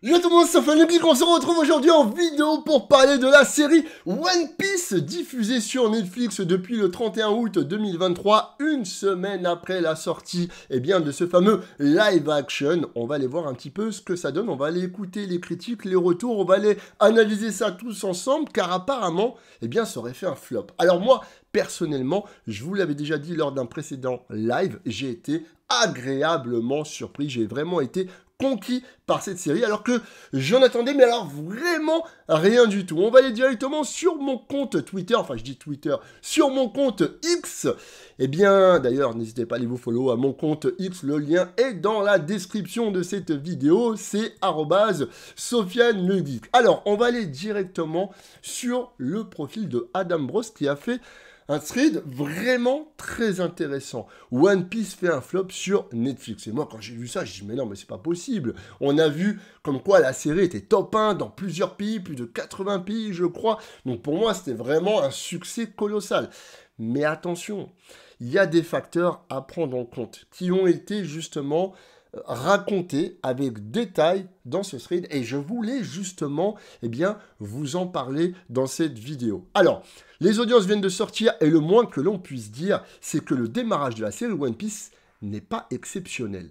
Yo tout le monde, c'est on se retrouve aujourd'hui en vidéo pour parler de la série One Piece diffusée sur Netflix depuis le 31 août 2023, une semaine après la sortie eh bien, de ce fameux live action. On va aller voir un petit peu ce que ça donne, on va aller écouter les critiques, les retours, on va aller analyser ça tous ensemble car apparemment, eh bien, ça aurait fait un flop. Alors moi, personnellement, je vous l'avais déjà dit lors d'un précédent live, j'ai été agréablement surpris. J'ai vraiment été conquis par cette série, alors que j'en attendais, mais alors vraiment rien du tout. On va aller directement sur mon compte Twitter, enfin je dis Twitter, sur mon compte X. Eh bien, d'ailleurs, n'hésitez pas à aller vous follow à mon compte X, le lien est dans la description de cette vidéo, c'est Sofiane le Geek. Alors, on va aller directement sur le profil de Adam Bros qui a fait un thread vraiment très intéressant. One Piece fait un flop sur Netflix. Et moi, quand j'ai vu ça, je dit, mais non, mais c'est pas possible. On a vu comme quoi la série était top 1 dans plusieurs pays, plus de 80 pays, je crois. Donc pour moi, c'était vraiment un succès colossal. Mais attention, il y a des facteurs à prendre en compte qui ont été justement raconté avec détail dans ce thread et je voulais justement eh bien, vous en parler dans cette vidéo. Alors, les audiences viennent de sortir et le moins que l'on puisse dire, c'est que le démarrage de la série One Piece n'est pas exceptionnel.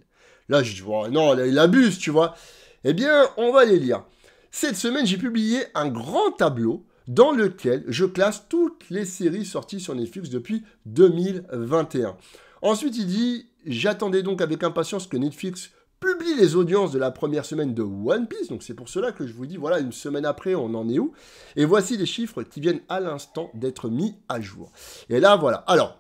Là, je dis, oh non, là, il abuse, tu vois. Eh bien, on va les lire. Cette semaine, j'ai publié un grand tableau dans lequel je classe toutes les séries sorties sur Netflix depuis 2021. Ensuite, il dit J'attendais donc avec impatience que Netflix publie les audiences de la première semaine de One Piece, donc c'est pour cela que je vous dis, voilà, une semaine après, on en est où Et voici les chiffres qui viennent à l'instant d'être mis à jour. Et là, voilà. Alors,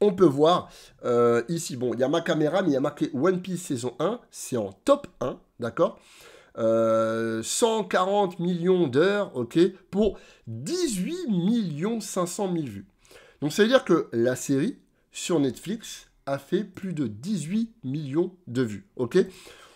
on peut voir euh, ici, bon, il y a ma caméra, mais il y a marqué One Piece saison 1, c'est en top 1, d'accord 140 euh, millions d'heures, ok, pour 18 500 000 vues. Donc ça veut dire que la série sur Netflix a fait plus de 18 millions de vues. Ok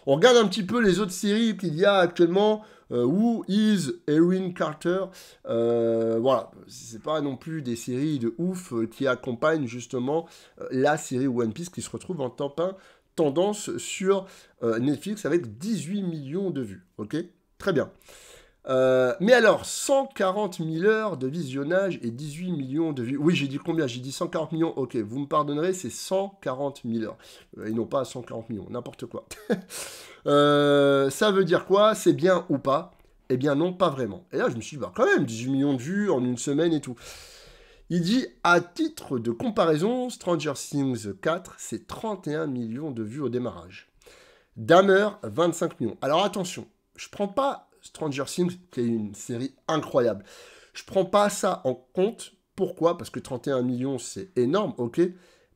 On regarde un petit peu les autres séries qu'il y a actuellement. Euh, Who is Erin Carter euh, Voilà, c'est pas non plus des séries de ouf euh, qui accompagnent justement la série One Piece qui se retrouve en temps plein tendance sur Netflix avec 18 millions de vues. Ok Très bien. Euh, mais alors, 140 000 heures de visionnage et 18 millions de vues. Oui, j'ai dit combien J'ai dit 140 millions. Ok, vous me pardonnerez, c'est 140 000 heures. Ils euh, et non pas 140 millions, n'importe quoi. Euh, ça veut dire quoi C'est bien ou pas Eh bien non, pas vraiment. Et là, je me suis dit, bah, quand même, 18 millions de vues en une semaine et tout. Il dit, à titre de comparaison, Stranger Things 4, c'est 31 millions de vues au démarrage. Dahmer, 25 millions. Alors attention, je prends pas Stranger Things, qui est une série incroyable. Je prends pas ça en compte. Pourquoi Parce que 31 millions, c'est énorme, ok.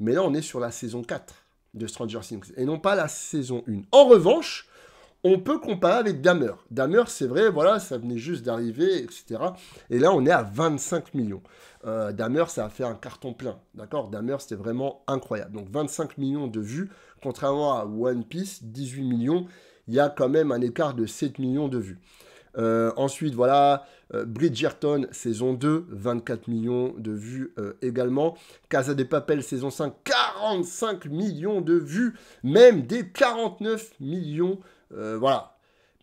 Mais là, on est sur la saison 4 de Stranger Things et non pas la saison 1. En revanche, on peut comparer avec Dammer. Dahmer, c'est vrai, voilà, ça venait juste d'arriver, etc. Et là, on est à 25 millions. Euh, ça a fait un carton plein, d'accord Dahmer, c'était vraiment incroyable. Donc 25 millions de vues, contrairement à One Piece, 18 millions il y a quand même un écart de 7 millions de vues. Euh, ensuite, voilà, euh, Bridgerton, saison 2, 24 millions de vues euh, également. Casa de Papel, saison 5, 45 millions de vues, même des 49 millions, voilà.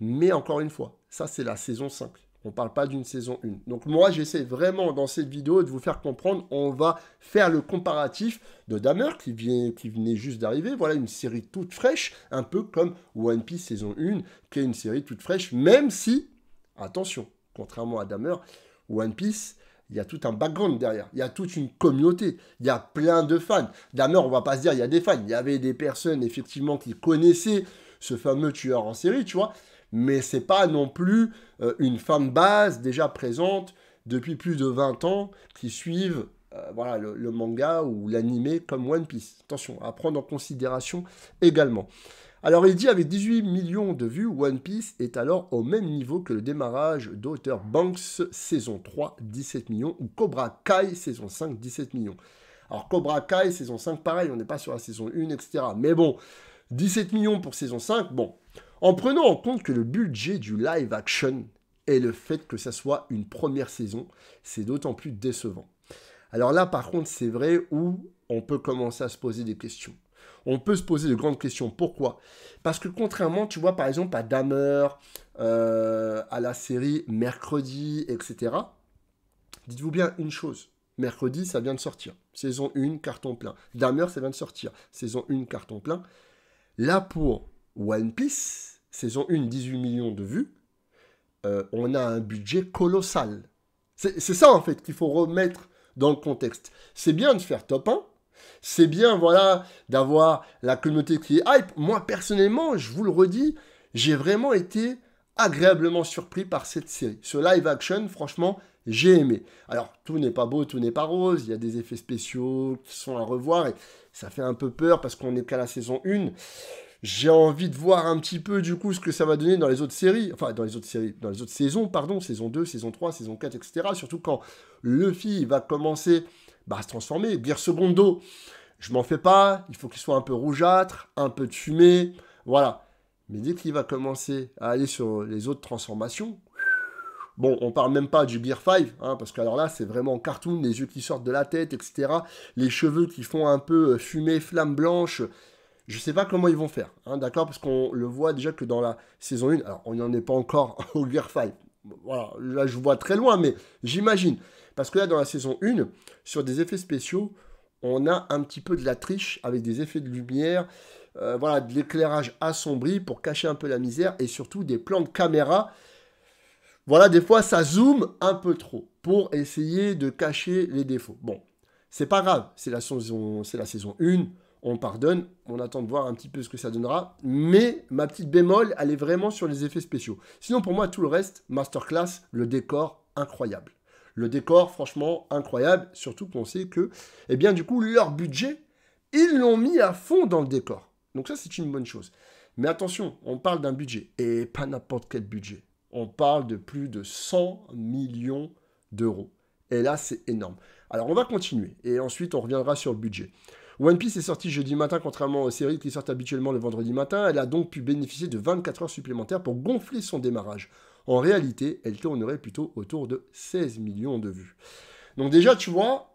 Mais encore une fois, ça c'est la saison 5. On ne parle pas d'une saison 1. Donc moi, j'essaie vraiment dans cette vidéo de vous faire comprendre, on va faire le comparatif de Damer qui, vient, qui venait juste d'arriver. Voilà une série toute fraîche, un peu comme One Piece saison 1, qui est une série toute fraîche, même si, attention, contrairement à Damer, One Piece, il y a tout un background derrière, il y a toute une communauté, il y a plein de fans. Damer, on va pas se dire, il y a des fans, il y avait des personnes effectivement qui connaissaient ce fameux tueur en série, tu vois, mais c'est pas non plus euh, une fan base déjà présente depuis plus de 20 ans qui suivent euh, voilà, le, manga ou l'anime comme One Piece. Attention, à prendre en considération également. Alors il dit avec 18 millions de vues, One Piece est alors au même niveau que le démarrage d'auteur Banks saison 3, 17 millions, ou Cobra Kai saison 5, 17 millions. Alors Cobra Kai saison 5, pareil, on n'est pas sur la saison 1, etc. Mais bon, 17 millions pour saison 5, bon, en prenant en compte que le budget du live action et le fait que ça soit une première saison, c'est d'autant plus décevant. Alors là, par contre, c'est vrai où on peut commencer à se poser des questions. On peut se poser de grandes questions. Pourquoi Parce que contrairement, tu vois, par exemple, à Dammer euh, à la série Mercredi, etc., dites-vous bien une chose. Mercredi, ça vient de sortir. Saison 1, carton plein. Dahmer, ça vient de sortir. Saison 1, carton plein. Là, pour One Piece, saison 1, 18 millions de vues, euh, on a un budget colossal. C'est ça en fait qu'il faut remettre dans le contexte. C'est bien de faire top 1, c'est bien voilà d'avoir la communauté qui est hype. Moi personnellement, je vous le redis, j'ai vraiment été agréablement surpris par cette série. Ce live action, franchement, j'ai aimé. Alors, tout n'est pas beau, tout n'est pas rose, il y a des effets spéciaux qui sont à revoir et ça fait un peu peur parce qu'on n'est qu'à la saison 1. J'ai envie de voir un petit peu du coup ce que ça va donner dans les autres séries, enfin dans les autres séries, dans les autres saisons, pardon, saison 2, saison 3, saison 4, etc. Surtout quand Luffy va commencer bah, à se transformer. Gear Secondo, je m'en fais pas, il faut qu'il soit un peu rougeâtre, un peu de fumée, voilà. Mais dès qu'il va commencer à aller sur les autres transformations, Bon, on parle même pas du Gear 5, hein, parce que alors là, c'est vraiment cartoon, les yeux qui sortent de la tête, etc. Les cheveux qui font un peu euh, fumée, flamme blanche, je ne sais pas comment ils vont faire, hein, d'accord Parce qu'on le voit déjà que dans la saison 1, alors on n'en est pas encore au Gear 5. Voilà, là je vois très loin, mais j'imagine. Parce que là, dans la saison 1, sur des effets spéciaux, on a un petit peu de la triche avec des effets de lumière, euh, voilà, de l'éclairage assombri pour cacher un peu la misère et surtout des plans de caméra. Voilà, des fois ça zoome un peu trop pour essayer de cacher les défauts. Bon, c'est pas grave, c'est la saison, c'est la saison 1 on pardonne, on attend de voir un petit peu ce que ça donnera, mais ma petite bémol, elle est vraiment sur les effets spéciaux. Sinon, pour moi, tout le reste, masterclass, le décor, incroyable. Le décor, franchement, incroyable, surtout qu'on sait que, eh bien, du coup, leur budget, ils l'ont mis à fond dans le décor. Donc ça, c'est une bonne chose. Mais attention, on parle d'un budget, et pas n'importe quel budget. On parle de plus de 100 millions d'euros. Et là, c'est énorme. Alors, on va continuer, et ensuite, on reviendra sur le budget. One Piece est sorti jeudi matin, contrairement aux séries qui sortent habituellement le vendredi matin. Elle a donc pu bénéficier de 24 heures supplémentaires pour gonfler son démarrage. En réalité, elle tournerait plutôt autour de 16 millions de vues. Donc déjà, tu vois,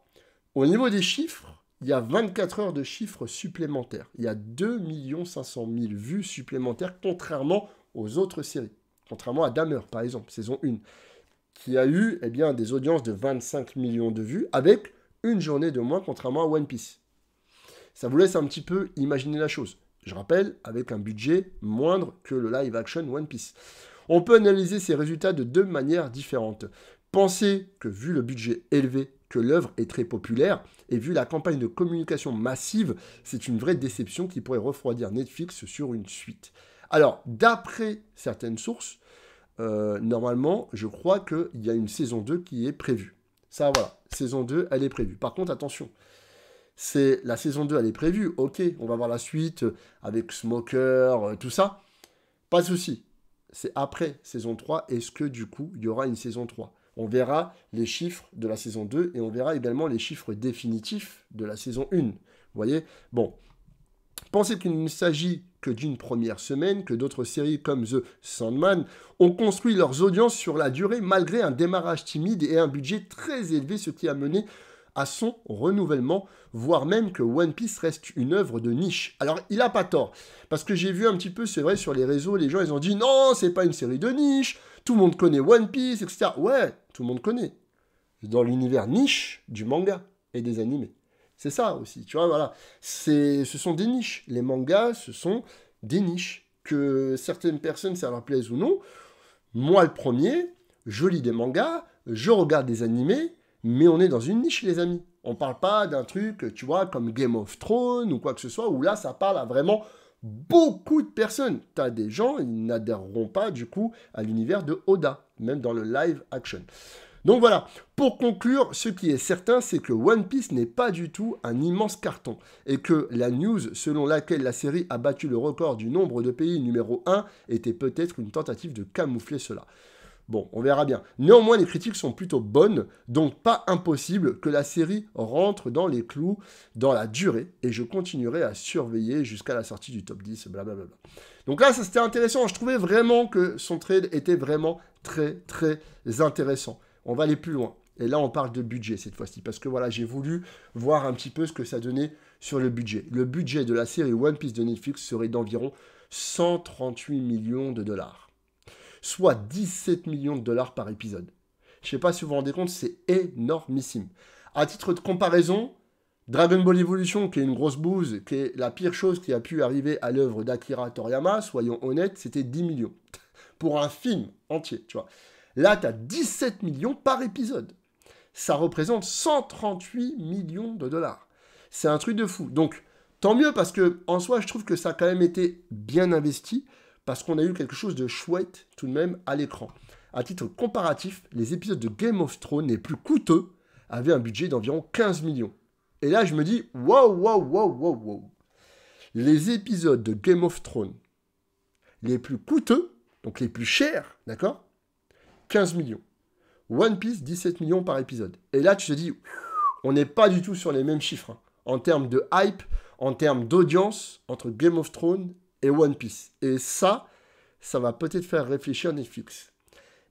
au niveau des chiffres, il y a 24 heures de chiffres supplémentaires. Il y a 2 500 000 vues supplémentaires, contrairement aux autres séries. Contrairement à Damer, par exemple, saison 1, qui a eu eh bien, des audiences de 25 millions de vues avec une journée de moins, contrairement à One Piece. Ça vous laisse un petit peu imaginer la chose. Je rappelle, avec un budget moindre que le live action One Piece. On peut analyser ces résultats de deux manières différentes. Pensez que vu le budget élevé, que l'œuvre est très populaire, et vu la campagne de communication massive, c'est une vraie déception qui pourrait refroidir Netflix sur une suite. Alors, d'après certaines sources, euh, normalement, je crois qu'il y a une saison 2 qui est prévue. Ça, voilà, saison 2, elle est prévue. Par contre, attention, c'est la saison 2, elle est prévue. Ok, on va voir la suite euh, avec Smoker, euh, tout ça. Pas de souci. C'est après saison 3. Est-ce que du coup, il y aura une saison 3 On verra les chiffres de la saison 2 et on verra également les chiffres définitifs de la saison 1. Vous voyez Bon. Pensez qu'il ne s'agit que d'une première semaine, que d'autres séries comme The Sandman ont construit leurs audiences sur la durée malgré un démarrage timide et un budget très élevé, ce qui a mené à son renouvellement, voire même que One Piece reste une œuvre de niche. Alors il a pas tort, parce que j'ai vu un petit peu, c'est vrai, sur les réseaux, les gens ils ont dit non, c'est pas une série de niche, tout le monde connaît One Piece, etc. Ouais, tout le monde connaît. Dans l'univers niche du manga et des animés. C'est ça aussi, tu vois, voilà. Ce sont des niches. Les mangas, ce sont des niches. Que certaines personnes, ça leur plaise ou non, moi le premier, je lis des mangas, je regarde des animés, mais on est dans une niche, les amis. On ne parle pas d'un truc, tu vois, comme Game of Thrones ou quoi que ce soit, où là, ça parle à vraiment beaucoup de personnes. Tu as des gens, ils n'adhéreront pas, du coup, à l'univers de Oda, même dans le live action. Donc voilà, pour conclure, ce qui est certain, c'est que One Piece n'est pas du tout un immense carton, et que la news selon laquelle la série a battu le record du nombre de pays numéro 1 était peut-être une tentative de camoufler cela. Bon, on verra bien. Néanmoins, les critiques sont plutôt bonnes, donc pas impossible que la série rentre dans les clous dans la durée, et je continuerai à surveiller jusqu'à la sortie du top 10, blablabla. Donc là, ça c'était intéressant, je trouvais vraiment que son trade était vraiment très très intéressant. On va aller plus loin. Et là, on parle de budget cette fois-ci, parce que voilà, j'ai voulu voir un petit peu ce que ça donnait sur le budget. Le budget de la série One Piece de Netflix serait d'environ 138 millions de dollars soit 17 millions de dollars par épisode. Je sais pas si vous vous rendez compte, c'est énormissime. À titre de comparaison, Dragon Ball Evolution, qui est une grosse bouse, qui est la pire chose qui a pu arriver à l'œuvre d'Akira Toriyama, soyons honnêtes, c'était 10 millions. Pour un film entier, tu vois. Là, tu as 17 millions par épisode. Ça représente 138 millions de dollars. C'est un truc de fou. Donc, tant mieux parce que, en soi, je trouve que ça a quand même été bien investi parce qu'on a eu quelque chose de chouette tout de même à l'écran. À titre comparatif, les épisodes de Game of Thrones les plus coûteux avaient un budget d'environ 15 millions. Et là, je me dis, wow, wow, wow, wow, wow. Les épisodes de Game of Thrones les plus coûteux, donc les plus chers, d'accord 15 millions. One Piece, 17 millions par épisode. Et là, tu te dis, on n'est pas du tout sur les mêmes chiffres. Hein, en termes de hype, en termes d'audience entre Game of Thrones et One Piece. Et ça, ça va peut-être faire réfléchir Netflix.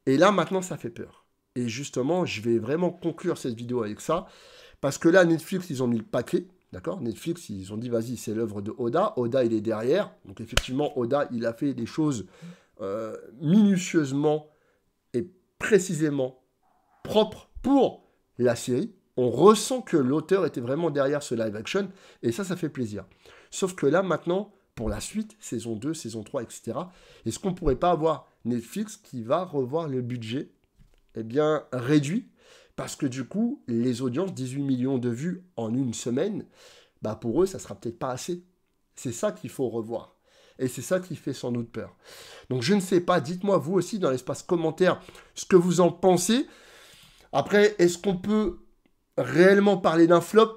Et là, maintenant, ça fait peur. Et justement, je vais vraiment conclure cette vidéo avec ça. Parce que là, Netflix, ils ont mis le paquet. D'accord Netflix, ils ont dit, vas-y, c'est l'œuvre de Oda. Oda, il est derrière. Donc, effectivement, Oda, il a fait des choses euh, minutieusement et précisément propres pour la série. On ressent que l'auteur était vraiment derrière ce live action. Et ça, ça fait plaisir. Sauf que là, maintenant, pour la suite, saison 2, saison 3, etc. Est-ce qu'on ne pourrait pas avoir Netflix qui va revoir le budget eh bien, réduit Parce que du coup, les audiences, 18 millions de vues en une semaine, bah pour eux, ça sera peut-être pas assez. C'est ça qu'il faut revoir. Et c'est ça qui fait sans doute peur. Donc je ne sais pas, dites-moi vous aussi dans l'espace commentaire ce que vous en pensez. Après, est-ce qu'on peut réellement parler d'un flop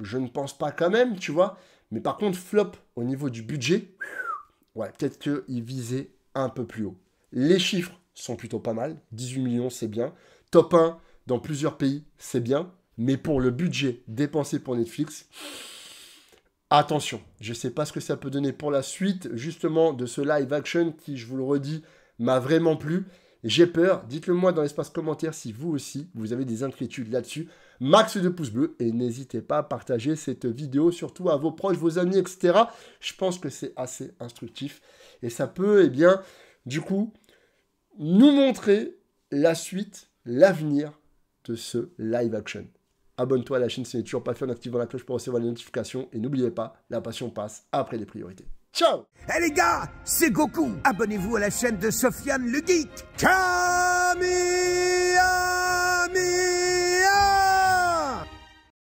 Je ne pense pas quand même, tu vois. Mais par contre, flop au niveau du budget, ouais, peut-être qu'il visait un peu plus haut. Les chiffres sont plutôt pas mal. 18 millions, c'est bien. Top 1 dans plusieurs pays, c'est bien. Mais pour le budget dépensé pour Netflix, attention. Je ne sais pas ce que ça peut donner pour la suite, justement, de ce live action qui, je vous le redis, m'a vraiment plu. J'ai peur. Dites-le moi dans l'espace commentaire si vous aussi, vous avez des inquiétudes là-dessus max de pouces bleus et n'hésitez pas à partager cette vidéo, surtout à vos proches, vos amis, etc. Je pense que c'est assez instructif et ça peut, eh bien, du coup, nous montrer la suite, l'avenir de ce live action. Abonne-toi à la chaîne si tu n'es toujours pas fait en activant la cloche pour recevoir les notifications. Et n'oubliez pas, la passion passe après les priorités. Ciao Eh les gars, c'est Goku Abonnez-vous à la chaîne de Sofiane le Geek